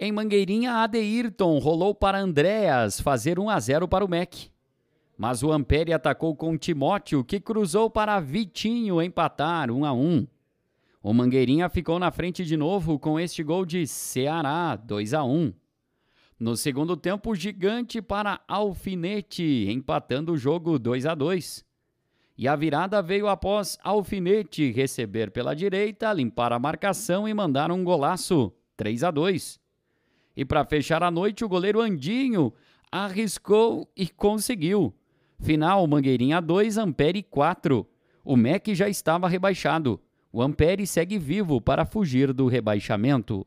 Em Mangueirinha, Adeirton rolou para Andréas fazer 1 a 0 para o MEC. Mas o Ampere atacou com Timóteo, que cruzou para Vitinho empatar 1 a 1. O Mangueirinha ficou na frente de novo com este gol de Ceará, 2 a 1. No segundo tempo, Gigante para Alfinete, empatando o jogo 2 a 2. E a virada veio após Alfinete receber pela direita, limpar a marcação e mandar um golaço, 3 a 2. E para fechar a noite, o goleiro Andinho arriscou e conseguiu. Final: Mangueirinha 2, Ampere 4. O MEC já estava rebaixado. O Ampere segue vivo para fugir do rebaixamento.